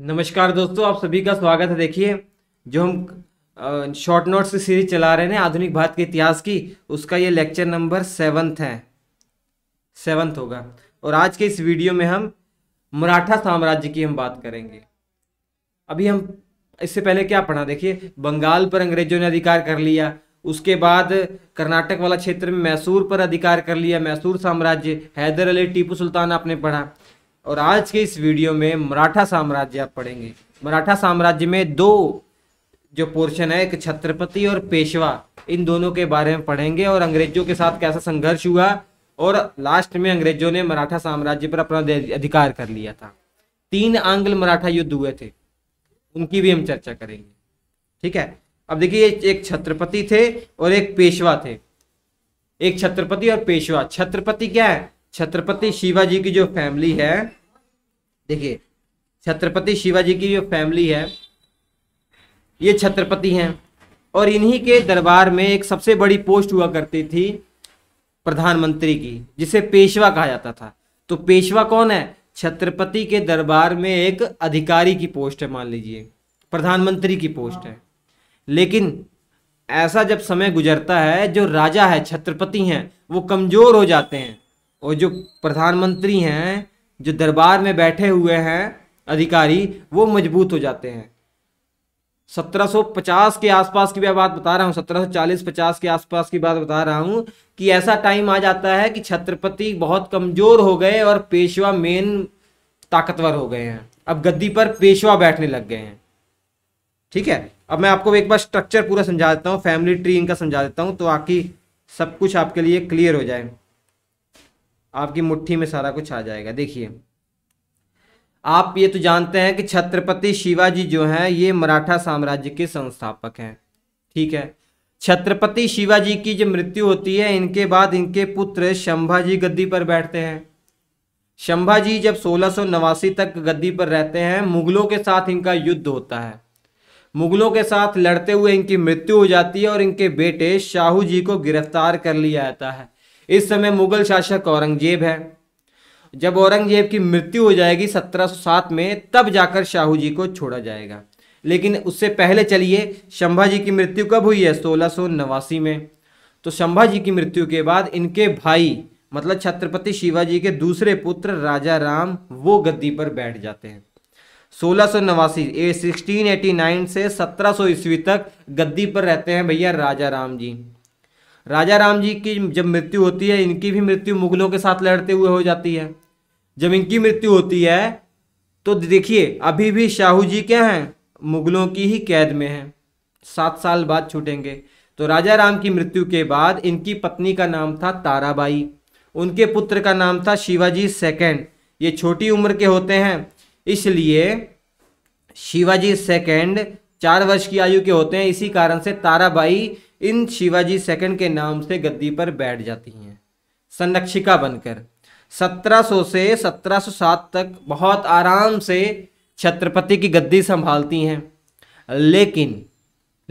नमस्कार दोस्तों आप सभी का स्वागत है देखिए जो हम शॉर्ट नोट्स की सीरीज चला रहे हैं आधुनिक भारत के इतिहास की उसका ये लेक्चर नंबर सेवन्थ है सेवन्थ होगा और आज के इस वीडियो में हम मराठा साम्राज्य की हम बात करेंगे अभी हम इससे पहले क्या पढ़ा देखिए बंगाल पर अंग्रेजों ने अधिकार कर लिया उसके बाद कर्नाटक वाला क्षेत्र में मैसूर पर अधिकार कर लिया मैसूर साम्राज्य हैदर अली टीपू सुल्तान आपने पढ़ा और आज के इस वीडियो में मराठा साम्राज्य आप पढ़ेंगे मराठा साम्राज्य में दो जो पोर्शन है एक छत्रपति और पेशवा इन दोनों के बारे में पढ़ेंगे और अंग्रेजों के साथ कैसा संघर्ष हुआ और लास्ट में अंग्रेजों ने मराठा साम्राज्य पर अपना अधिकार कर लिया था तीन आंग्ल मराठा युद्ध हुए थे उनकी भी हम चर्चा करेंगे ठीक है अब देखिए एक छत्रपति थे और एक पेशवा थे एक छत्रपति और पेशवा छत्रपति क्या है छत्रपति शिवाजी की जो फैमिली है देखिए छत्रपति शिवाजी की जो फैमिली है ये छत्रपति हैं और इन्हीं के दरबार में एक सबसे बड़ी पोस्ट हुआ करती थी प्रधानमंत्री की जिसे पेशवा कहा जाता था तो पेशवा कौन है छत्रपति के दरबार में एक अधिकारी की पोस्ट है मान लीजिए प्रधानमंत्री की पोस्ट है लेकिन ऐसा जब समय गुजरता है जो राजा है छत्रपति हैं वो कमज़ोर हो जाते हैं और जो प्रधानमंत्री हैं जो दरबार में बैठे हुए हैं अधिकारी वो मजबूत हो जाते हैं 1750 के आसपास की मैं बात बता रहा हूँ 1740-50 के आसपास की बात बता रहा हूँ कि ऐसा टाइम आ जाता है कि छत्रपति बहुत कमजोर हो गए और पेशवा मेन ताकतवर हो गए हैं अब गद्दी पर पेशवा बैठने लग गए हैं ठीक है अब मैं आपको एक बार स्ट्रक्चर पूरा समझा देता हूँ फैमिली ट्री इनका समझा देता हूँ तो आकी सब कुछ आपके लिए क्लियर हो जाए आपकी मुट्ठी में सारा कुछ आ जाएगा देखिए आप ये तो जानते हैं कि छत्रपति शिवाजी जो हैं ये मराठा साम्राज्य के संस्थापक हैं ठीक है छत्रपति शिवाजी की जब मृत्यु होती है इनके बाद इनके पुत्र शंभाजी गद्दी पर बैठते हैं शंभाजी जब सोलह तक गद्दी पर रहते हैं मुगलों के साथ इनका युद्ध होता है मुगलों के साथ लड़ते हुए इनकी मृत्यु हो जाती है और इनके बेटे शाहू जी को गिरफ्तार कर लिया जाता है इस समय मुगल शासक औरंगजेब है जब औरंगजेब की मृत्यु हो जाएगी 1707 में तब जाकर शाहू जी को छोड़ा जाएगा लेकिन उससे पहले चलिए शंभा जी की मृत्यु कब हुई है सोलह में तो शंभा जी की मृत्यु के बाद इनके भाई मतलब छत्रपति शिवाजी के दूसरे पुत्र राजा राम वो गद्दी पर बैठ जाते हैं सोलह सौ नवासी ए सिक्सटीन एटी नाइन से सत्रह सौ ईस्वी तक गद्दी पर रहते हैं भैया राजा राम जी राजा राम जी की जब मृत्यु होती है इनकी भी मृत्यु मुगलों के साथ लड़ते हुए हो जाती है जब इनकी मृत्यु होती है तो देखिए अभी भी शाहू जी क्या हैं मुगलों की ही कैद में हैं सात साल बाद छूटेंगे तो राजा राम की मृत्यु के बाद इनकी पत्नी का नाम था ताराबाई उनके पुत्र का नाम था शिवाजी सेकेंड ये छोटी उम्र के होते हैं इसलिए शिवाजी सेकेंड चार वर्ष की आयु के होते हैं इसी कारण से ताराबाई इन शिवाजी सेकंड के नाम से गद्दी पर बैठ जाती हैं संरक्षिका बनकर 1700 से 1707 तक बहुत आराम से छत्रपति की गद्दी संभालती हैं लेकिन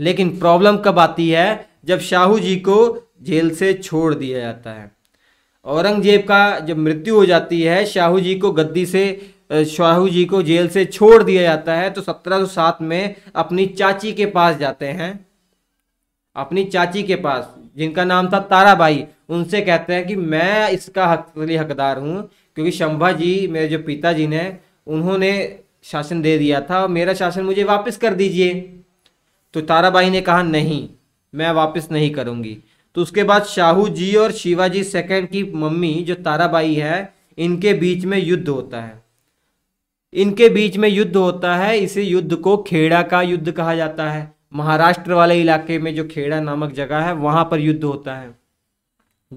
लेकिन प्रॉब्लम कब आती है जब शाहू जी को जेल से छोड़ दिया जाता है औरंगजेब का जब मृत्यु हो जाती है शाहू जी को गद्दी से शाहू जी को जेल से छोड़ दिया जाता है तो 1707 में अपनी चाची के पास जाते हैं अपनी चाची के पास जिनका नाम था ताराबाई उनसे कहते हैं कि मैं इसका हकली हकदार हूँ क्योंकि शंभा जी मेरे जो पिताजी ने उन्होंने शासन दे दिया था और मेरा शासन मुझे वापस कर दीजिए तो ताराबाई ने कहा नहीं मैं वापस नहीं करूँगी तो उसके बाद शाहू जी और शिवाजी सेकंड की मम्मी जो ताराबाई है इनके बीच में युद्ध होता है इनके बीच में युद्ध होता है इसे युद्ध को खेड़ा का युद्ध कहा जाता है महाराष्ट्र वाले इलाके में जो खेड़ा नामक जगह है वहाँ पर युद्ध होता है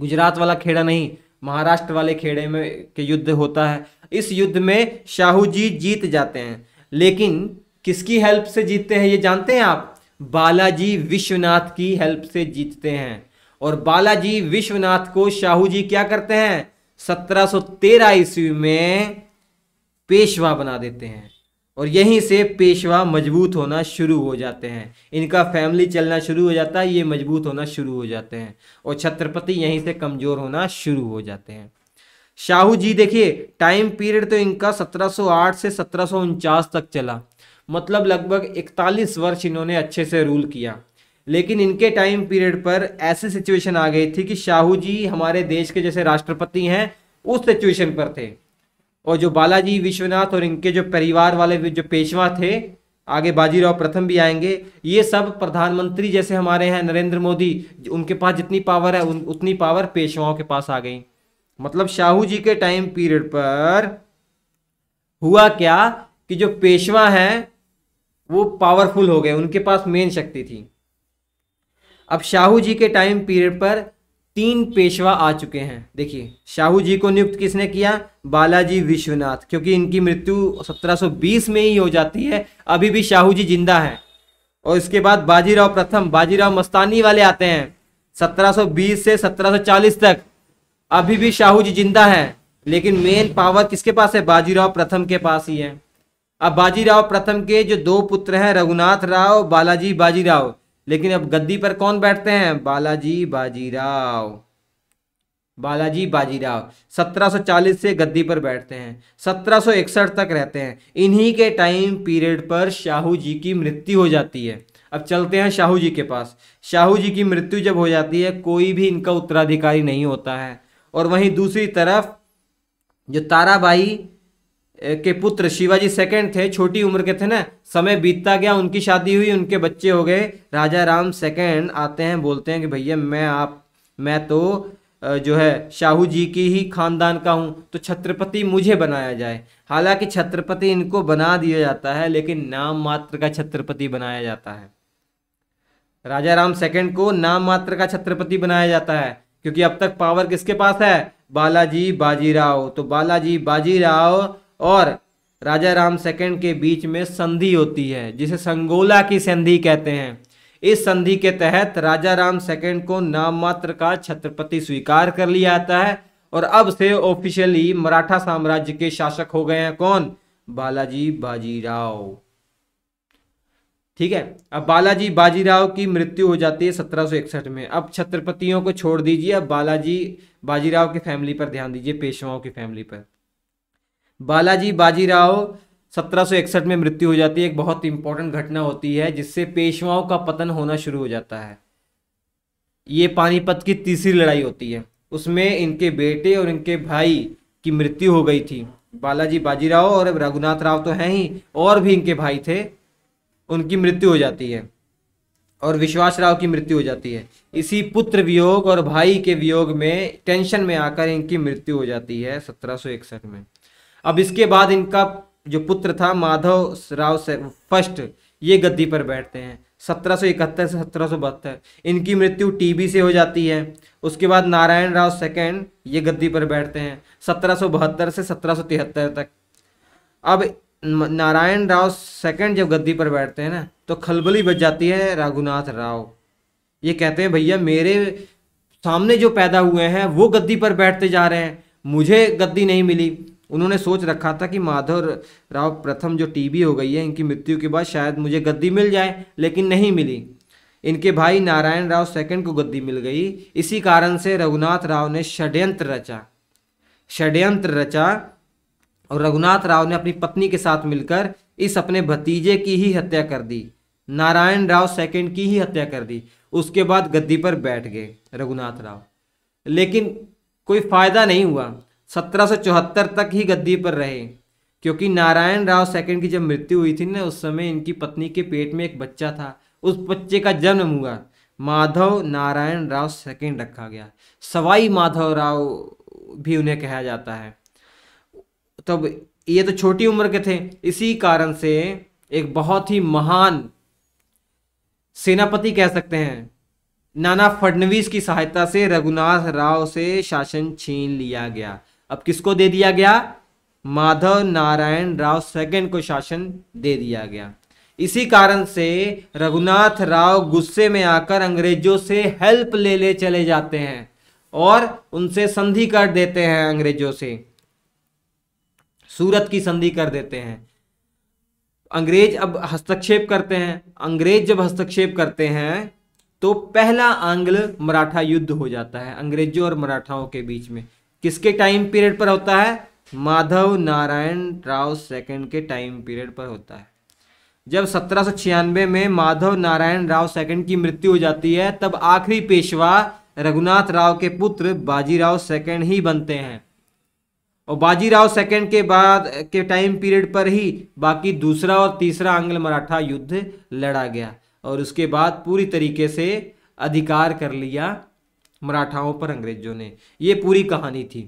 गुजरात वाला खेड़ा नहीं महाराष्ट्र वाले खेड़े में के युद्ध होता है इस युद्ध में शाहू जी जीत जाते हैं लेकिन किसकी हेल्प से जीतते हैं ये जानते हैं आप बालाजी विश्वनाथ की हेल्प से जीतते हैं और बालाजी विश्वनाथ को शाहू जी क्या करते हैं 1713 ईस्वी में पेशवा बना देते हैं और यहीं से पेशवा मजबूत होना शुरू हो जाते हैं इनका फैमिली चलना शुरू हो जाता है ये मजबूत होना शुरू हो जाते हैं और छत्रपति यहीं से कमज़ोर होना शुरू हो जाते हैं शाहू जी देखिए टाइम पीरियड तो इनका 1708 से सत्रह तक चला मतलब लगभग 41 वर्ष इन्होंने अच्छे से रूल किया लेकिन इनके टाइम पीरियड पर ऐसी सिचुएशन आ गई थी कि शाहू जी हमारे देश के जैसे राष्ट्रपति हैं उस सिचुएशन पर थे और जो बालाजी विश्वनाथ और इनके जो परिवार वाले जो पेशवा थे आगे बाजीराव प्रथम भी आएंगे ये सब प्रधानमंत्री जैसे हमारे हैं नरेंद्र मोदी उनके पास जितनी पावर है उन, उतनी पावर पेशवाओं के पास आ गई मतलब शाहू जी के टाइम पीरियड पर हुआ क्या कि जो पेशवा हैं वो पावरफुल हो गए उनके पास मेन शक्ति थी अब शाहू जी के टाइम पीरियड पर तीन पेशवा आ चुके हैं देखिए शाहू जी को नियुक्त किसने किया बालाजी विश्वनाथ क्योंकि इनकी मृत्यु 1720 में ही हो जाती है अभी भी शाहू जी जिंदा हैं और इसके बाद बाजीराव प्रथम बाजीराव मस्तानी वाले आते हैं 1720 से 1740 तक अभी भी शाहू जी जिंदा हैं लेकिन मेन पावर किसके पास है बाजीराव प्रथम के पास ही है अब बाजीराव प्रथम के जो दो पुत्र हैं रघुनाथ राव बालाजी बाजीराव लेकिन अब गद्दी पर कौन बैठते हैं बालाजी बाजीराव बालाजी बाजीराव 1740 से गद्दी पर बैठते हैं 1761 तक रहते हैं इन्हीं के टाइम पीरियड पर शाहू जी की मृत्यु हो जाती है अब चलते हैं शाहू जी के पास शाहू जी की मृत्यु जब हो जाती है कोई भी इनका उत्तराधिकारी नहीं होता है और वहीं दूसरी तरफ जो ताराबाई के पुत्र शिवाजी सेकंड थे छोटी उम्र के थे ना समय बीतता गया उनकी शादी हुई उनके बच्चे हो गए राजा राम सेकंड आते हैं बोलते हैं कि भैया मैं आप मैं तो जो है शाहू जी की ही खानदान का हूँ तो छत्रपति मुझे बनाया जाए हालांकि छत्रपति इनको बना दिया जाता है लेकिन नाम मात्र का छत्रपति बनाया जाता है राजा राम सेकंड को नाम मात्र का छत्रपति बनाया जाता है क्योंकि अब तक पावर किसके पास है बालाजी बाजीराव तो बालाजी बाजीराव और राजा राम सेकंड के बीच में संधि होती है जिसे संगोला की संधि कहते हैं इस संधि के तहत राजा राम सेकेंड को नाम मात्र का छत्रपति स्वीकार कर लिया जाता है और अब से ऑफिशियली मराठा साम्राज्य के शासक हो गए हैं कौन बालाजी बाजीराव ठीक है अब बालाजी बाजीराव की मृत्यु हो जाती है 1761 में अब छत्रपतियों को छोड़ दीजिए अब बालाजी बाजीराव की फैमिली पर ध्यान दीजिए पेशवाओं की फैमिली पर बालाजी बाजीराव सत्रह में मृत्यु हो जाती है एक बहुत इंपॉर्टेंट घटना होती है जिससे पेशवाओं का पतन होना शुरू हो जाता है ये पानीपत की तीसरी लड़ाई होती है उसमें इनके बेटे और इनके भाई की मृत्यु हो गई थी बालाजी बाजीराव और रघुनाथ राव तो हैं ही और भी इनके भाई थे उनकी मृत्यु हो जाती है और विश्वास राव की मृत्यु हो जाती है इसी पुत्र वियोग और भाई के वियोग में टेंशन में आकर इनकी मृत्यु हो जाती है सत्रह में अब इसके बाद इनका जो पुत्र था माधव राव से फर्स्ट ये गद्दी पर बैठते हैं सत्रह सौ इकहत्तर से सत्रह सौ बहत्तर इनकी मृत्यु टीबी से हो जाती है उसके बाद नारायण राव सेकेंड ये गद्दी पर बैठते हैं सत्रह सौ बहत्तर से सत्रह सौ तिहत्तर तक अब नारायण राव सेकंड जब गद्दी पर बैठते हैं ना तो खलबली बच जाती है रघुनाथ राव ये कहते हैं भैया मेरे सामने जो पैदा हुए हैं वो गद्दी पर बैठते जा रहे हैं मुझे गद्दी नहीं मिली उन्होंने सोच रखा था कि माधव राव प्रथम जो टीबी हो गई है इनकी मृत्यु के बाद शायद मुझे गद्दी मिल जाए लेकिन नहीं मिली इनके भाई नारायण राव सेकंड को गद्दी मिल गई इसी कारण से रघुनाथ राव ने षड्यंत्र रचा षड्यंत्र रचा और रघुनाथ राव ने अपनी पत्नी के साथ मिलकर इस अपने भतीजे की ही हत्या कर दी नारायण राव सेकंड की ही हत्या कर दी उसके बाद गद्दी पर बैठ गए रघुनाथ राव लेकिन कोई फायदा नहीं हुआ सत्रह तक ही गद्दी पर रहे क्योंकि नारायण राव सेकंड की जब मृत्यु हुई थी ना उस समय इनकी पत्नी के पेट में एक बच्चा था उस बच्चे का जन्म हुआ माधव नारायण राव सेकंड रखा गया सवाई माधव राव भी उन्हें कहा जाता है तब तो ये तो छोटी उम्र के थे इसी कारण से एक बहुत ही महान सेनापति कह सकते हैं नाना फडणवीस की सहायता से रघुनाथ राव से शासन छीन लिया गया अब किसको दे दिया गया माधव नारायण राव सेकंड को शासन दे दिया गया इसी कारण से रघुनाथ राव गुस्से में आकर अंग्रेजों से हेल्प ले ले चले जाते हैं और उनसे संधि कर देते हैं अंग्रेजों से सूरत की संधि कर देते हैं अंग्रेज अब हस्तक्षेप करते हैं अंग्रेज जब हस्तक्षेप करते हैं तो पहला आंग्ल मराठा युद्ध हो जाता है अंग्रेजों और मराठाओं के बीच में किसके टाइम पीरियड पर होता है माधव नारायण राव सेकंड के टाइम पीरियड पर होता है जब सत्रह में माधव नारायण राव सेकंड की मृत्यु हो जाती है तब आखिरी पेशवा रघुनाथ राव के पुत्र बाजीराव सेकंड ही बनते हैं और बाजीराव सेकंड के बाद के टाइम पीरियड पर ही बाकी दूसरा और तीसरा आंग्ल मराठा युद्ध लड़ा गया और उसके बाद पूरी तरीके से अधिकार कर लिया मराठाओं पर अंग्रेजों ने ये पूरी कहानी थी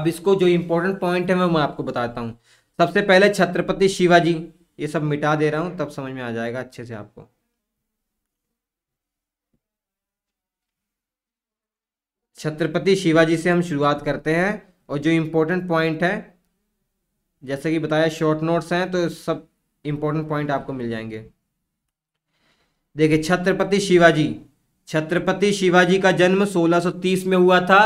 अब इसको जो इम्पोर्टेंट पॉइंट है मैं मैं आपको बताता हूँ सबसे पहले छत्रपति शिवाजी ये सब मिटा दे रहा हूँ तब समझ में आ जाएगा अच्छे से आपको छत्रपति शिवाजी से हम शुरुआत करते हैं और जो इम्पोर्टेंट पॉइंट है जैसे कि बताया शॉर्ट नोट्स हैं तो सब इम्पोर्टेंट पॉइंट आपको मिल जाएंगे देखिए छत्रपति शिवाजी छत्रपति शिवाजी का जन्म 1630 में हुआ था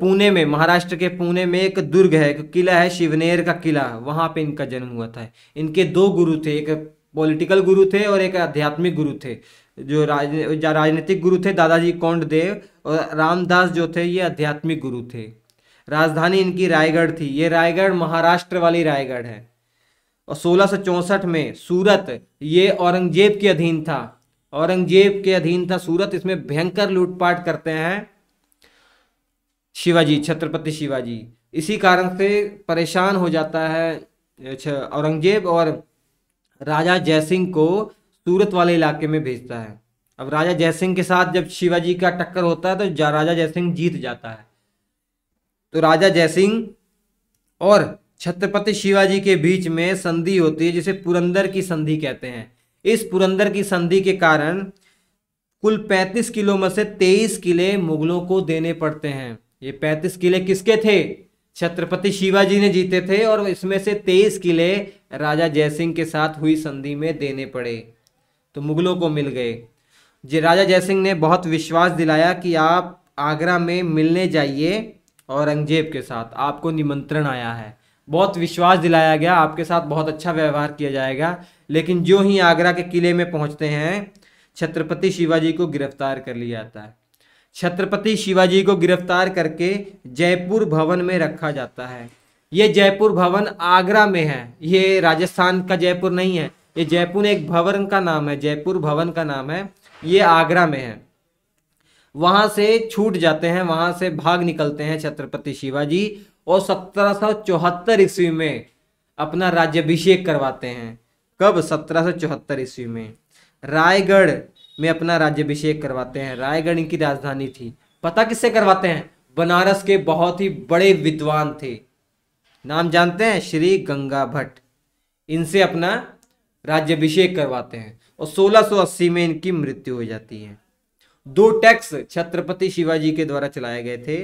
पुणे में महाराष्ट्र के पुणे में एक दुर्ग है एक किला है शिवनेर का किला वहाँ पे इनका जन्म हुआ था इनके दो गुरु थे एक पॉलिटिकल गुरु थे और एक आध्यात्मिक गुरु थे जो राज राजनीतिक गुरु थे दादाजी कौंड देव और रामदास जो थे ये आध्यात्मिक गुरु थे राजधानी इनकी रायगढ़ थी ये रायगढ़ महाराष्ट्र वाली रायगढ़ है और सोलह में सूरत ये औरंगजेब के अधीन था औरंगजेब के अधीन था सूरत इसमें भयंकर लूटपाट करते हैं शिवाजी छत्रपति शिवाजी इसी कारण से परेशान हो जाता है अच्छा, औरंगजेब और राजा जयसिंह को सूरत वाले इलाके में भेजता है अब राजा जयसिंह के साथ जब शिवाजी का टक्कर होता है तो राजा जयसिंह जीत जाता है तो राजा जयसिंह और छत्रपति शिवाजी के बीच में संधि होती है जिसे पुरंदर की संधि कहते हैं इस पुरंदर की संधि के कारण कुल 35 किलो में से 23 किले मुगलों को देने पड़ते हैं ये 35 किले किसके थे छत्रपति शिवाजी ने जीते थे और इसमें से 23 किले राजा जयसिंह के साथ हुई संधि में देने पड़े तो मुगलों को मिल गए जी राजा जयसिंह ने बहुत विश्वास दिलाया कि आप आगरा में मिलने जाइए औरंगजेब के साथ आपको निमंत्रण आया है बहुत विश्वास दिलाया गया आपके साथ बहुत अच्छा व्यवहार किया जाएगा लेकिन जो ही आगरा के किले में पहुंचते हैं छत्रपति शिवाजी को गिरफ्तार कर लिया जाता है छत्रपति शिवाजी को गिरफ्तार करके जयपुर भवन में रखा जाता है ये जयपुर भवन आगरा में है ये राजस्थान का जयपुर नहीं है ये जयपुर एक भवन का नाम है जयपुर भवन का नाम है ये आगरा में है वहां से छूट जाते हैं वहां से भाग निकलते हैं छत्रपति शिवाजी और सत्रह ईस्वी में अपना राज्यभिषेक करवाते हैं कब सत्रह ईस्वी में रायगढ़ में अपना राज्यभिषेक करवाते हैं रायगढ़ इनकी राजधानी थी पता किससे करवाते हैं बनारस के बहुत ही बड़े विद्वान थे नाम जानते हैं श्री गंगा भट्ट इनसे अपना राज्यभिषेक करवाते हैं और 1680 में इनकी मृत्यु हो जाती है दो टैक्स छत्रपति शिवाजी के द्वारा चलाए गए थे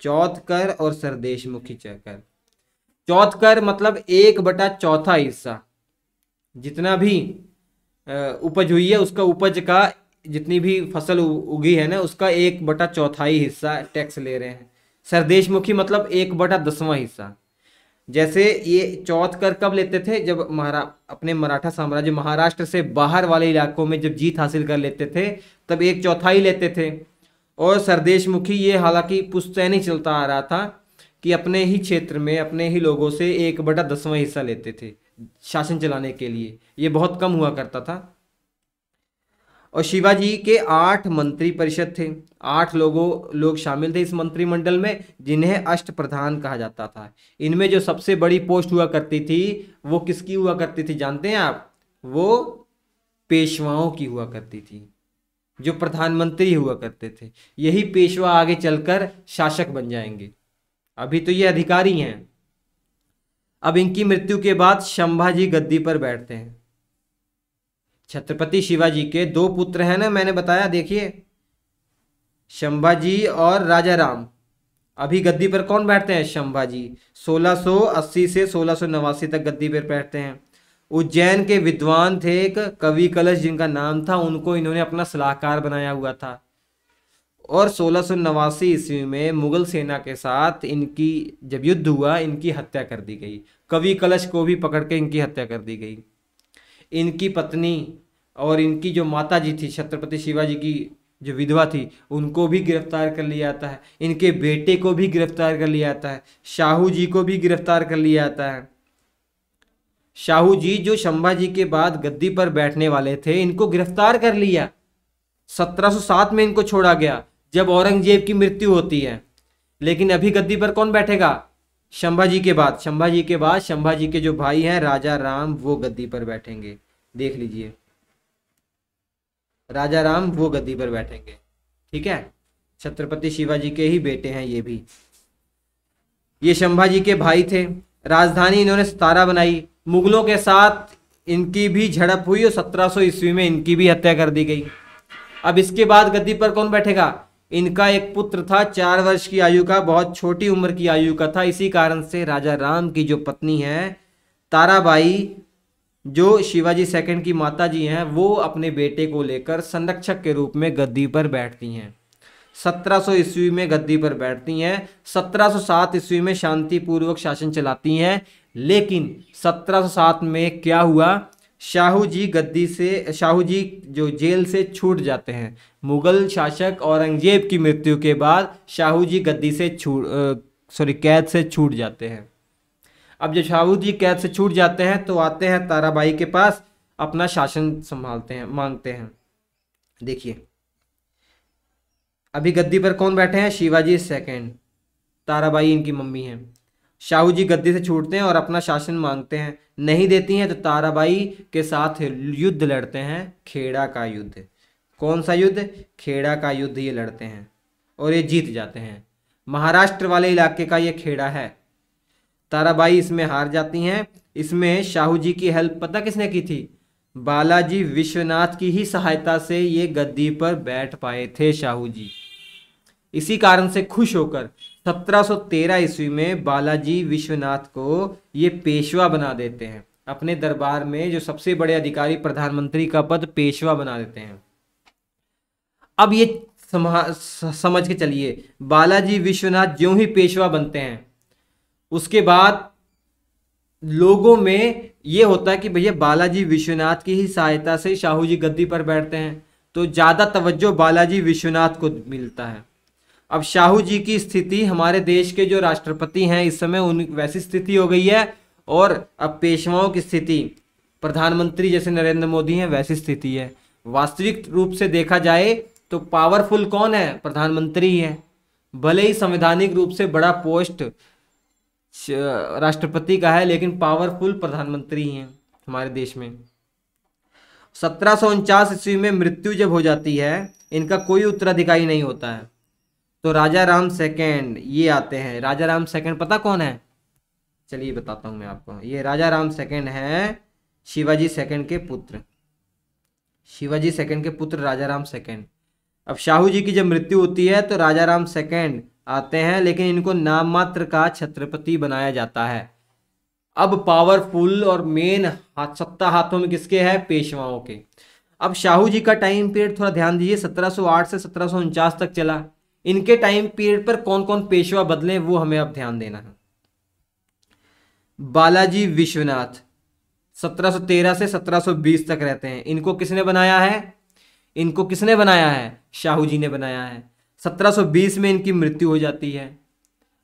चौथकर और सरदेशमुखी चकर चौथकर मतलब एक बटा चौथा हिस्सा जितना भी उपज हुई है उसका उपज का जितनी भी फसल उगी है ना उसका एक बटा चौथाई हिस्सा टैक्स ले रहे हैं सरदेशमुखी मतलब एक बटा दसवां हिस्सा जैसे ये चौथ कर कब लेते थे जब महारा अपने मराठा साम्राज्य महाराष्ट्र से बाहर वाले इलाकों में जब जीत हासिल कर लेते थे तब एक चौथाई लेते थे और सरदेश मुखी ये हालांकि पुस्तैनी चलता आ रहा था कि अपने ही क्षेत्र में अपने ही लोगों से एक बटा दसवां हिस्सा लेते थे शासन चलाने के लिए ये बहुत कम हुआ करता था और शिवाजी के आठ मंत्री परिषद थे आठ लोगों लोग शामिल थे इस मंत्रिमंडल में जिन्हें अष्ट प्रधान कहा जाता था इनमें जो सबसे बड़ी पोस्ट हुआ करती थी वो किसकी हुआ करती थी जानते हैं आप वो पेशवाओं की हुआ करती थी जो प्रधानमंत्री हुआ करते थे यही पेशवा आगे चलकर शासक बन जाएंगे अभी तो ये अधिकारी हैं अब इनकी मृत्यु के बाद शंभाजी गद्दी पर बैठते हैं छत्रपति शिवाजी के दो पुत्र हैं ना मैंने बताया देखिए शंभाजी और राजा राम अभी गद्दी पर कौन बैठते हैं शंभाजी 1680 से सोलह तक गद्दी पर बैठते हैं उज्जैन के विद्वान थे एक कवि कलश जिनका नाम था उनको इन्होंने अपना सलाहकार बनाया हुआ था और सोलह सौ नवासी ईस्वी में मुगल सेना के साथ इनकी जब युद्ध हुआ इनकी हत्या कर दी गई कवि कलश को भी पकड़ के इनकी हत्या कर दी गई इनकी पत्नी और इनकी जो माता जी थी छत्रपति शिवाजी की जो विधवा थी उनको भी गिरफ्तार कर लिया जाता है इनके बेटे को भी गिरफ्तार कर लिया जाता है शाहू जी को भी गिरफ्तार कर लिया जाता है शाहू जी जो शंभा जी के बाद गद्दी पर बैठने वाले थे इनको गिरफ्तार कर लिया 1707 में इनको छोड़ा गया जब औरंगजेब की मृत्यु होती है लेकिन अभी गद्दी पर कौन बैठेगा शंभा जी के बाद शंभा जी के बाद शंभा जी के जो भाई हैं राजा राम वो गद्दी पर बैठेंगे देख लीजिए राजा राम वो गद्दी पर बैठेंगे ठीक है छत्रपति शिवाजी के ही बेटे हैं ये भी ये शंभाजी के भाई थे राजधानी इन्होंने सतारा बनाई मुगलों के साथ इनकी भी झड़प हुई और सत्रह सौ ईस्वी में इनकी भी हत्या कर दी गई अब इसके बाद गद्दी पर कौन बैठेगा इनका एक पुत्र था चार वर्ष की आयु का बहुत छोटी उम्र की आयु का था इसी कारण से राजा राम की जो पत्नी है ताराबाई जो शिवाजी सेकंड की माता जी हैं वो अपने बेटे को लेकर संरक्षक के रूप में गद्दी पर बैठती हैं 1700 ईस्वी में गद्दी पर बैठती हैं 1707 ईस्वी में शांतिपूर्वक शासन चलाती हैं लेकिन 1707 में क्या हुआ शाहू जी गद्दी से शाहू जी जो जेल से छूट जाते हैं मुगल शासक औरंगजेब की मृत्यु के बाद शाहू जी गद्दी से छूट सॉरी कैद से छूट जाते हैं अब जब शाहू जी कैद से छूट जाते हैं तो आते हैं ताराबाई के पास अपना शासन संभालते हैं मांगते हैं देखिए अभी गद्दी पर कौन बैठे हैं शिवाजी सेकेंड ताराबाई इनकी मम्मी हैं शाहू जी गद्दी से छूटते हैं और अपना शासन मांगते हैं नहीं देती हैं तो ताराबाई के साथ युद्ध लड़ते हैं खेड़ा का युद्ध कौन सा युद्ध खेड़ा का युद्ध ये लड़ते हैं और ये जीत जाते हैं महाराष्ट्र वाले इलाके का ये खेड़ा है ताराबाई इसमें हार जाती हैं इसमें शाहू जी की हेल्प पता किसने की थी बालाजी विश्वनाथ की ही सहायता से ये गद्दी पर बैठ पाए थे शाहू जी इसी कारण से खुश होकर 1713 ईस्वी में बालाजी विश्वनाथ को ये पेशवा बना देते हैं अपने दरबार में जो सबसे बड़े अधिकारी प्रधानमंत्री का पद पेशवा बना देते हैं अब ये समझ के चलिए बालाजी विश्वनाथ जो ही पेशवा बनते हैं उसके बाद लोगों में ये होता है कि भैया बालाजी विश्वनाथ की ही सहायता से शाहू जी गद्दी पर बैठते हैं तो ज़्यादा तवज्जो बालाजी विश्वनाथ को मिलता है अब शाहू जी की स्थिति हमारे देश के जो राष्ट्रपति हैं इस समय उन वैसी स्थिति हो गई है और अब पेशवाओं की स्थिति प्रधानमंत्री जैसे नरेंद्र मोदी हैं वैसी स्थिति है वास्तविक रूप से देखा जाए तो पावरफुल कौन है प्रधानमंत्री है भले ही संवैधानिक रूप से बड़ा पोस्ट राष्ट्रपति का है लेकिन पावरफुल प्रधानमंत्री हैं हमारे देश में सत्रह ईस्वी में मृत्यु जब हो जाती है इनका कोई उत्तराधिकारी नहीं होता है तो राजा राम सेकेंड ये आते हैं राजा राम सेकेंड पता कौन है चलिए बताता हूँ मैं आपको ये राजा राम सेकेंड है शिवाजी सेकेंड के पुत्र शिवाजी सेकेंड के पुत्र राजा राम सेकेंड अब शाहू जी की जब मृत्यु होती है तो राजा राम सेकेंड आते हैं लेकिन इनको नाम मात्र का छत्रपति बनाया जाता है अब पावरफुल और मेन हाथ सत्ता हाथों में किसके है पेशवाओं के अब शाहू जी का टाइम पीरियड थोड़ा ध्यान दीजिए 1708 से सत्रह तक चला इनके टाइम पीरियड पर कौन कौन पेशवा बदले वो हमें अब ध्यान देना है बालाजी विश्वनाथ 1713 से 1720 तक रहते हैं इनको किसने बनाया है इनको किसने बनाया है शाहू जी ने बनाया है 1720 में इनकी मृत्यु हो जाती है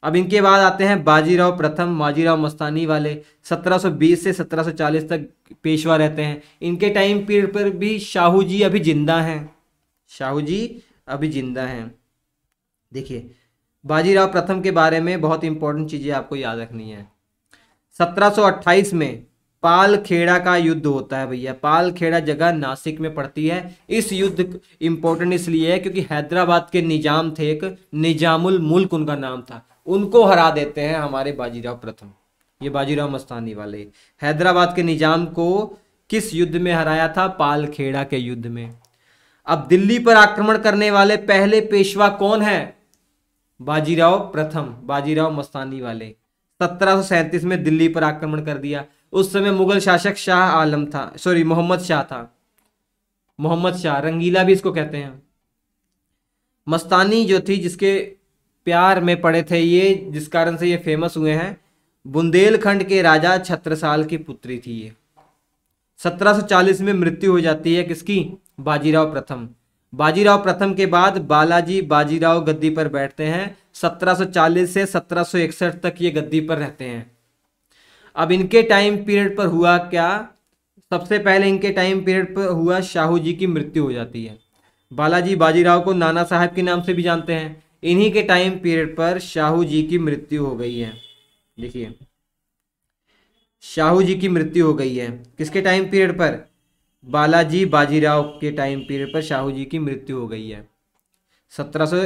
अब इनके बाद आते हैं बाजीराव प्रथम माजीराव मस्तानी वाले 1720 से 1740 तक पेशवा रहते हैं इनके टाइम पीरियड पर भी शाहू जी अभी जिंदा हैं शाहू जी अभी जिंदा हैं देखिए बाजीराव प्रथम के बारे में बहुत इंपॉर्टेंट चीज़ें आपको याद रखनी है 1728 में पाल खेड़ा का युद्ध होता है भैया पाल खेड़ा जगह नासिक में पड़ती है इस युद्ध इंपॉर्टेंट इसलिए है क्योंकि हैदराबाद के निजाम थे एक निजामुल मुल्क उनका नाम था उनको हरा देते हैं हमारे बाजीराव प्रथम ये बाजीराव मस्तानी वाले हैदराबाद के निजाम को किस युद्ध में हराया था पाल खेड़ा के युद्ध में अब दिल्ली पर आक्रमण करने वाले पहले पेशवा कौन है बाजीराव प्रथम बाजीराव मस्तानी वाले सत्रह में दिल्ली पर आक्रमण कर दिया उस समय मुगल शासक शाह आलम था सॉरी मोहम्मद शाह था मोहम्मद शाह रंगीला भी इसको कहते हैं मस्तानी जो थी जिसके प्यार में पड़े थे ये जिस कारण से ये फेमस हुए हैं बुंदेलखंड के राजा छत्रसाल की पुत्री थी ये 1740 में मृत्यु हो जाती है किसकी बाजीराव प्रथम बाजीराव प्रथम के बाद बालाजी बाजीराव गद्दी पर बैठते हैं 1740 से 1761 तक ये गद्दी पर रहते हैं अब इनके टाइम पीरियड पर हुआ क्या सबसे पहले इनके टाइम पीरियड पर हुआ शाहू जी की मृत्यु हो जाती है बालाजी बाजीराव को नाना साहब के नाम से भी जानते हैं इन्हीं के टाइम पीरियड पर शाहू जी की मृत्यु हो गई है देखिए शाहू जी की मृत्यु हो गई है किसके टाइम पीरियड पर बालाजी बाजीराव के टाइम पीरियड पर शाहू जी की मृत्यु हो गई है सत्रह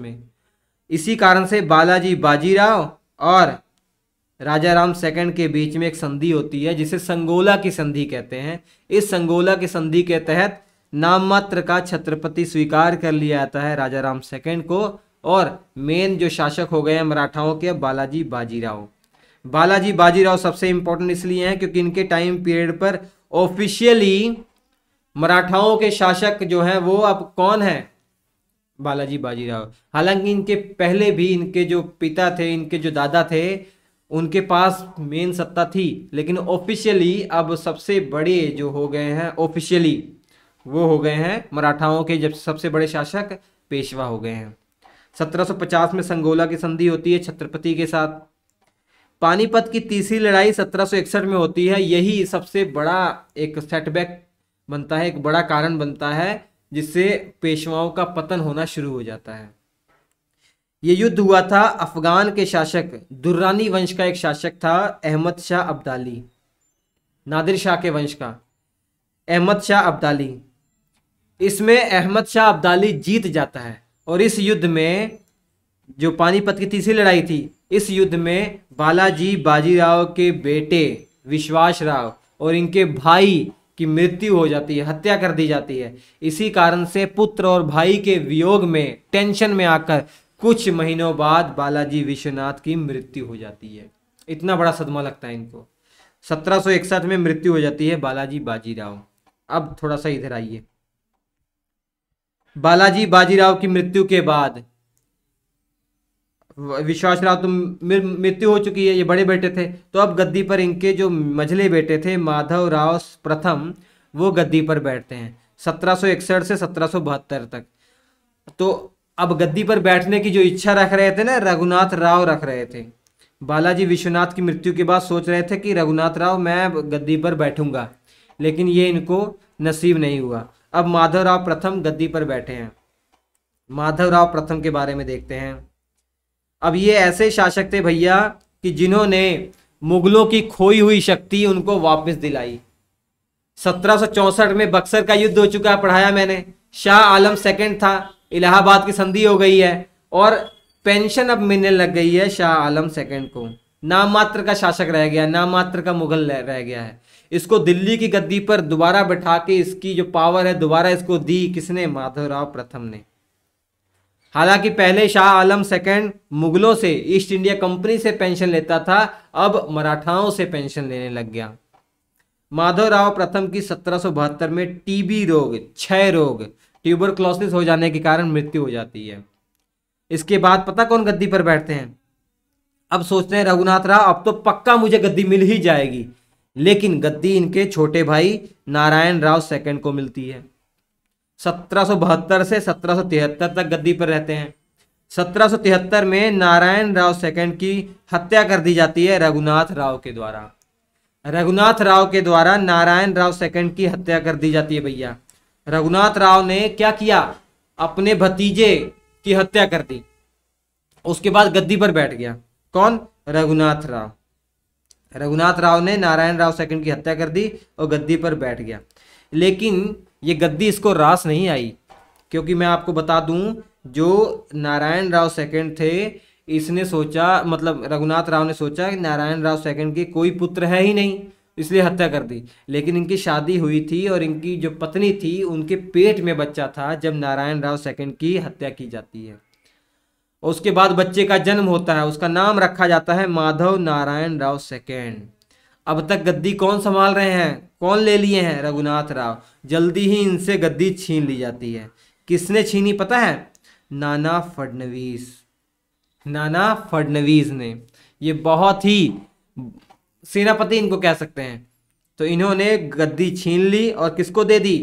में इसी कारण से बालाजी बाजीराव और राजा राम सेकंड के बीच में एक संधि होती है जिसे संगोला की संधि कहते हैं इस संगोला की संधि के तहत नाम मात्र का छत्रपति स्वीकार कर लिया जाता है राजा राम सेकेंड को और मेन जो शासक हो गए हैं मराठाओं के बालाजी बाजीराव बालाजी बाजीराव सबसे इंपॉर्टेंट इसलिए हैं क्योंकि इनके टाइम पीरियड पर ऑफिशियली मराठाओं के शासक जो हैं वो अब कौन है बालाजी बाजीराव हालांकि इनके पहले भी इनके जो पिता थे इनके जो दादा थे उनके पास मेन सत्ता थी लेकिन ऑफिशियली अब सबसे बड़े जो हो गए हैं ऑफिशियली वो हो गए हैं मराठाओं के जब सबसे बड़े शासक पेशवा हो गए हैं 1750 में संगोला की संधि होती है छत्रपति के साथ पानीपत की तीसरी लड़ाई सत्रह में होती है यही सबसे बड़ा एक सेटबैक बनता है एक बड़ा कारण बनता है जिससे पेशवाओं का पतन होना शुरू हो जाता है ये युद्ध हुआ था अफगान के शासक दुर्रानी वंश का एक शासक था अहमद शाह अब्दाली नादिर शाह के वंश का अहमद शाह अब्दाली इसमें अहमद शाह अब्दाली जीत जाता है और इस युद्ध में जो पानीपत की तीसरी लड़ाई थी इस युद्ध में बालाजी बाजीराव के बेटे विश्वास राव और इनके भाई की मृत्यु हो जाती है हत्या कर दी जाती है इसी कारण से पुत्र और भाई के वियोग में टेंशन में आकर कुछ महीनों बाद बालाजी विश्वनाथ की मृत्यु हो जाती है इतना बड़ा सदमा लगता है इनको 1761 में मृत्यु हो जाती है बालाजी बाजीराव अब थोड़ा सा इधर आइए बालाजी बाजीराव की मृत्यु के बाद विश्वास राव तो मृत्यु हो चुकी है ये बड़े बेटे थे तो अब गद्दी पर इनके जो मझले बेटे थे माधव राव प्रथम वो गद्दी पर बैठते हैं सत्रह से सत्रह तक तो अब गद्दी पर बैठने की जो इच्छा रख रहे थे ना रघुनाथ राव रख रहे थे बालाजी विश्वनाथ की मृत्यु के बाद सोच रहे थे कि रघुनाथ राव मैं गद्दी पर बैठूंगा लेकिन ये इनको नसीब नहीं हुआ अब माधव राव प्रथम गद्दी पर बैठे हैं माधव राव प्रथम के बारे में देखते हैं अब ये ऐसे शासक थे भैया कि जिन्होंने मुगलों की खोई हुई शक्ति उनको वापस दिलाई सत्रह में बक्सर का युद्ध हो चुका है पढ़ाया मैंने शाह आलम सेकंड था इलाहाबाद की संधि हो गई है और पेंशन अब मिलने लग गई है शाह आलम सेकंड को नाम मात्र का शासक रह गया नाम मात्र का मुगल रह गया है इसको दिल्ली की गद्दी पर दोबारा बैठा के इसकी जो पावर है दोबारा इसको दी किसने माधवराव प्रथम ने हालांकि पहले शाह आलम सेकेंड मुगलों से ईस्ट इंडिया कंपनी से पेंशन लेता था अब मराठाओं से पेंशन लेने लग गया माधव राव प्रथम की सत्रह में टीबी रोग क्षय रोग ट्यूबर क्लोसिस हो जाने के कारण मृत्यु हो जाती है इसके बाद पता कौन गद्दी पर बैठते हैं अब सोचते हैं रघुनाथ राव अब तो पक्का मुझे गद्दी मिल ही जाएगी लेकिन गद्दी इनके छोटे भाई नारायण राव सेकंड को मिलती है 1772 से 1773 तक गद्दी पर रहते हैं 1773 में नारायण राव सेकंड की हत्या कर दी जाती है रघुनाथ राव के द्वारा रघुनाथ राव के द्वारा नारायण राव सेकंड की हत्या कर दी जाती है भैया रघुनाथ राव ने क्या किया अपने भतीजे की हत्या कर दी उसके बाद गद्दी पर बैठ गया कौन रघुनाथ राव रघुनाथ राव ने नारायण राव सेकंड की हत्या कर दी और गद्दी पर बैठ गया लेकिन ये गद्दी इसको रास नहीं आई क्योंकि मैं आपको बता दूं जो नारायण राव सेकंड थे इसने सोचा मतलब रघुनाथ राव ने सोचा कि नारायण राव सेकंड के कोई पुत्र है ही नहीं इसलिए हत्या कर दी लेकिन इनकी शादी हुई थी और इनकी जो पत्नी थी उनके पेट में बच्चा था जब नारायण राव सेकंड की हत्या की जाती है उसके बाद बच्चे का जन्म होता है उसका नाम रखा जाता है माधव नारायण राव सेकंड अब तक गद्दी कौन संभाल रहे हैं कौन ले लिए हैं रघुनाथ राव जल्दी ही इनसे गद्दी छीन ली जाती है किसने छीनी पता है नाना फडनवीस नाना फडनवीस ने ये बहुत ही सेनापति इनको कह सकते हैं तो इन्होंने गद्दी छीन ली और किसको दे दी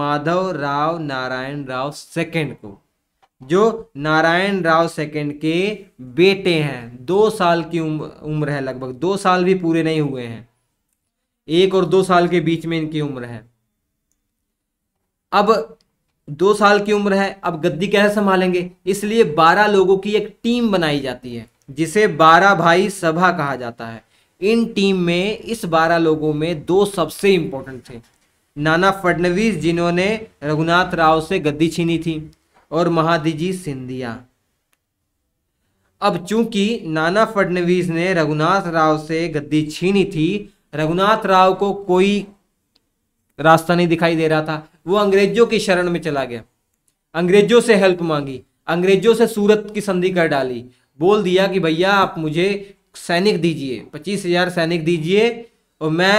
माधव राव नारायण राव सेकंड को जो नारायण राव सेकंड के बेटे हैं दो साल की उम्र उम्र है लगभग दो साल भी पूरे नहीं हुए हैं एक और दो साल के बीच में इनकी उम्र है अब दो साल की उम्र है अब गद्दी कैसे संभालेंगे इसलिए बारह लोगों की एक टीम बनाई जाती है जिसे बारह भाई सभा कहा जाता है इन टीम में इस बारह लोगों में दो सबसे इंपॉर्टेंट थे नाना फडनवीस जिन्होंने रघुनाथ राव से गद्दी छीनी थी और महादिजी सिंधिया अब चूंकि नाना फडनवीस ने रघुनाथ राव से गद्दी छीनी थी रघुनाथ राव को कोई रास्ता नहीं दिखाई दे रहा था वो अंग्रेजों की शरण में चला गया अंग्रेजों से हेल्प मांगी अंग्रेजों से सूरत की संधि कर डाली बोल दिया कि भैया आप मुझे सैनिक दीजिए पच्चीस हजार सैनिक दीजिए और मैं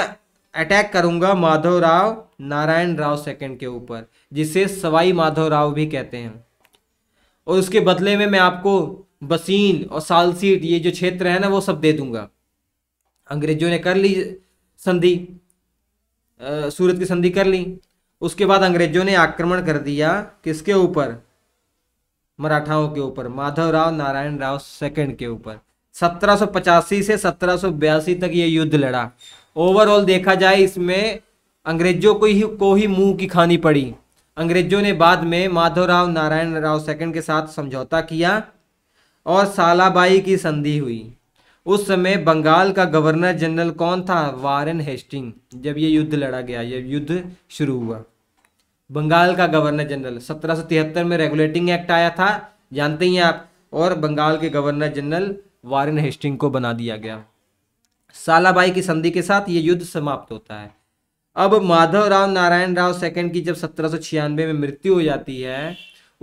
अटैक करूंगा माधव राव नारायण राव सेकंड के ऊपर जिसे सवाई माधव राव भी कहते हैं और उसके बदले में मैं आपको बसीन और सालसीट ये जो क्षेत्र है ना वो सब दे दूंगा अंग्रेजों ने कर ली संधि सूरत की संधि कर ली उसके बाद अंग्रेजों ने आक्रमण कर दिया किसके ऊपर मराठाओं के ऊपर माधवराव नारायण राव सेकंड के ऊपर सत्रह से सत्रह तक ये युद्ध लड़ा ओवरऑल देखा जाए इसमें अंग्रेजों को ही को ही मुंह की खानी पड़ी अंग्रेजों ने बाद में माधवराव नारायण राव सेकंड के साथ समझौता किया और सालाबाई की संधि हुई उस समय बंगाल का गवर्नर जनरल कौन था वारन हेस्टिंग जब ये युद्ध लड़ा गया जब युद्ध शुरू हुआ बंगाल का गवर्नर जनरल सत्रह में रेगुलेटिंग एक्ट आया था जानते ही आप और बंगाल के गवर्नर जनरल वारन हेस्टिंग को बना दिया गया सालाबाई की संधि के साथ ये युद्ध समाप्त होता है अब माधव राव नारायण राव सेकंड की जब सत्रह में मृत्यु हो जाती है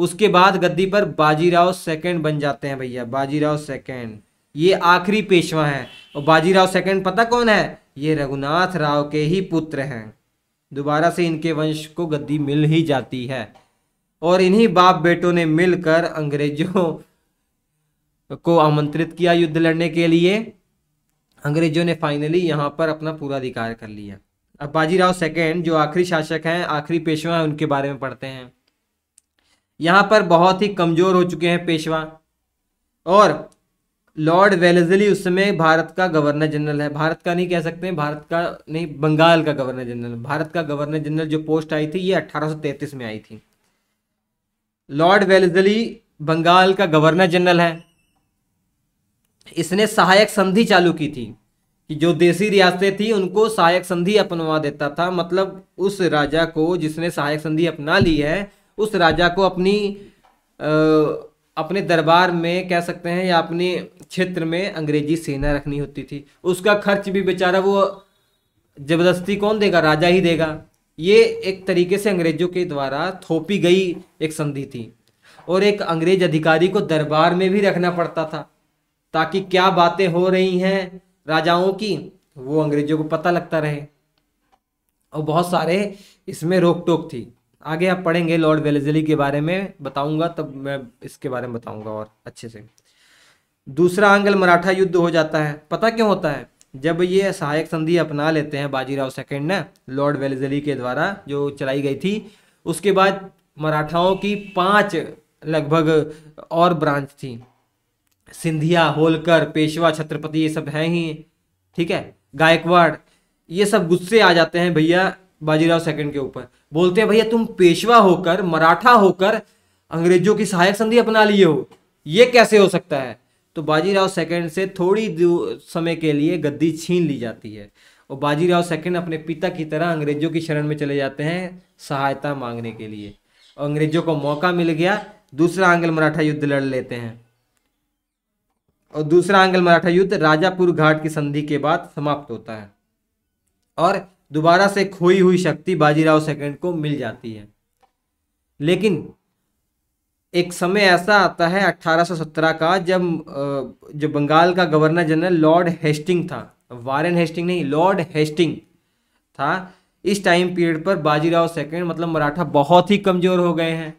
उसके बाद गद्दी पर बाजीराव सेकंड बन जाते हैं भैया बाजीराव सेकंड ये आखिरी पेशवा है और बाजीराव सेकंड पता कौन है ये रघुनाथ राव के ही पुत्र हैं दोबारा से इनके वंश को गद्दी मिल ही जाती है और इन्हीं बाप बेटों ने मिलकर अंग्रेजों को आमंत्रित किया युद्ध लड़ने के लिए अंग्रेजों ने फाइनली यहाँ पर अपना पूरा अधिकार कर लिया अब बाजीराव सेकेंड जो आखिरी शासक हैं आखिरी पेशवा हैं उनके बारे में पढ़ते हैं यहाँ पर बहुत ही कमज़ोर हो चुके हैं पेशवा और लॉर्ड वेलेजली उस समय भारत का गवर्नर जनरल है भारत का नहीं कह सकते भारत का नहीं बंगाल का गवर्नर जनरल भारत का गवर्नर जनरल जो पोस्ट आई थी ये 1833 में आई थी लॉर्ड वेलेजली बंगाल का गवर्नर जनरल है इसने सहायक संधि चालू की थी कि जो देसी रियासतें थी उनको सहायक संधि अपनवा देता था मतलब उस राजा को जिसने सहायक संधि अपना ली है उस राजा को अपनी आ, अपने दरबार में कह सकते हैं या अपने क्षेत्र में अंग्रेजी सेना रखनी होती थी उसका खर्च भी बेचारा वो जबरदस्ती कौन देगा राजा ही देगा ये एक तरीके से अंग्रेजों के द्वारा थोपी गई एक संधि थी और एक अंग्रेज अधिकारी को दरबार में भी रखना पड़ता था ताकि क्या बातें हो रही हैं राजाओं की वो अंग्रेजों को पता लगता रहे और बहुत सारे इसमें रोक टोक थी आगे आप पढ़ेंगे लॉर्ड वेलेजली के बारे में बताऊंगा तब मैं इसके बारे में बताऊंगा और अच्छे से दूसरा आंगल मराठा युद्ध हो जाता है पता क्यों होता है जब ये सहायक संधि अपना लेते हैं बाजीराव सेकेंड ने लॉर्ड वेलेजली के द्वारा जो चलाई गई थी उसके बाद मराठाओं की पांच लगभग और ब्रांच थी सिंधिया होलकर पेशवा छत्रपति ये सब हैं ही ठीक है गायकवाड़ ये सब गुस्से आ जाते हैं भैया बाजीराव सेकंड के ऊपर बोलते हैं भैया तुम पेशवा होकर मराठा होकर अंग्रेजों की सहायक संधि अपना लिए हो ये कैसे हो सकता है तो बाजीराव सेकंड से थोड़ी समय के लिए गद्दी छीन ली जाती है और बाजीराव सेकंड अपने पिता की तरह अंग्रेजों की शरण में चले जाते हैं सहायता मांगने के लिए और अंग्रेजों को मौका मिल गया दूसरा आंग्ल मराठा युद्ध लड़ लेते हैं और दूसरा आंग्ल मराठा युद्ध राजापुर घाट की संधि के बाद समाप्त होता है और दोबारा से खोई हुई शक्ति बाजीराव सेकंड को मिल जाती है लेकिन एक समय ऐसा आता है 1817 का जब जो बंगाल का गवर्नर जनरल लॉर्ड हेस्टिंग था वारेन हेस्टिंग नहीं लॉर्ड हेस्टिंग था इस टाइम पीरियड पर बाजीराव सेकंड मतलब मराठा बहुत ही कमज़ोर हो गए हैं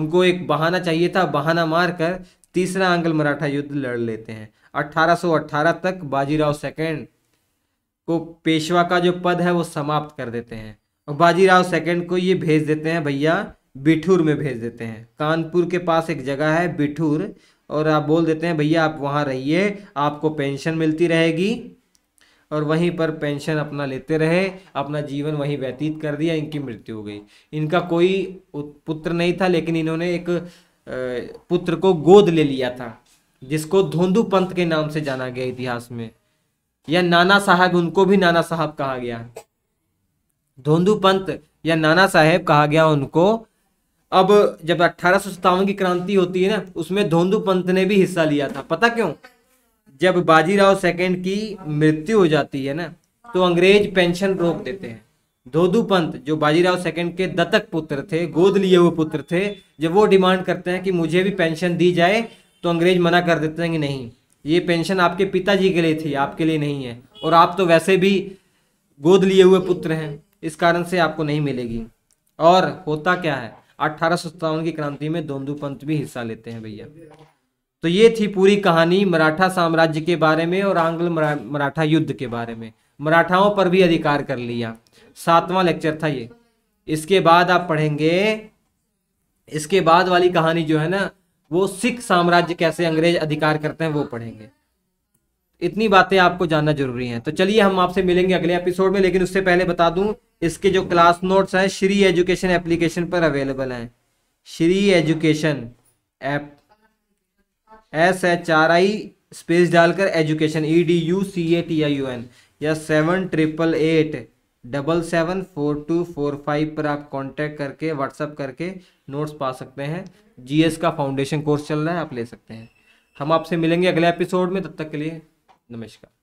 उनको एक बहाना चाहिए था बहाना मारकर तीसरा आंगल मराठा युद्ध लड़ लेते हैं 1818 तक बाजीराव सेकंड को पेशवा का जो पद है वो समाप्त कर देते हैं और बाजीराव सेकंड को ये भेज देते हैं भैया बिठूर में भेज देते हैं कानपुर के पास एक जगह है बिठूर और आप बोल देते हैं भैया आप वहाँ रहिए आपको पेंशन मिलती रहेगी और वहीं पर पेंशन अपना लेते रहे अपना जीवन वहीं व्यतीत कर दिया इनकी मृत्यु हो गई इनका कोई पुत्र नहीं था लेकिन इन्होंने एक पुत्र को गोद ले लिया था जिसको धोंदू पंथ के नाम से जाना गया इतिहास में या नाना साहब उनको भी नाना साहब कहा गया धोंदू पंत या नाना साहेब कहा गया उनको अब जब सत्तावन की क्रांति होती है ना उसमें धोंदू पंत ने भी हिस्सा लिया था पता क्यों जब बाजीराव सेकंड की मृत्यु हो जाती है ना तो अंग्रेज पेंशन रोक देते हैं धोदू पंत जो बाजीराव सेकंड के दत्तक पुत्र थे गोद लिए हुए पुत्र थे जब वो डिमांड करते हैं कि मुझे भी पेंशन दी जाए तो अंग्रेज मना कर देते हैं कि नहीं ये पेंशन आपके पिताजी के लिए थी आपके लिए नहीं है और आप तो वैसे भी गोद लिए हुए पुत्र हैं इस कारण से आपको नहीं मिलेगी और होता क्या है अठारह की क्रांति में दोंदू पंत भी हिस्सा लेते हैं भैया तो ये थी पूरी कहानी मराठा साम्राज्य के बारे में और आंग्ल मराठा युद्ध के बारे में मराठाओं पर भी अधिकार कर लिया सातवां लेक्चर था ये इसके बाद आप पढ़ेंगे इसके बाद वाली कहानी जो है ना वो सिख साम्राज्य कैसे अंग्रेज अधिकार करते हैं वो पढ़ेंगे इतनी बातें आपको जानना जरूरी है तो चलिए हम आपसे मिलेंगे अगले एपिसोड में लेकिन उससे पहले बता दूं इसके जो क्लास नोट्स हैं श्री एजुकेशन एप्लीकेशन पर अवेलेबल हैं Shri education app S H R I space डालकर education E D U C A T I U N या seven triple eight double seven four two four five पर आप contact करके WhatsApp करके notes पा सकते हैं जीएस का फाउंडेशन कोर्स चल रहा है आप ले सकते हैं हम आपसे मिलेंगे अगले एपिसोड में तब तक के लिए नमस्कार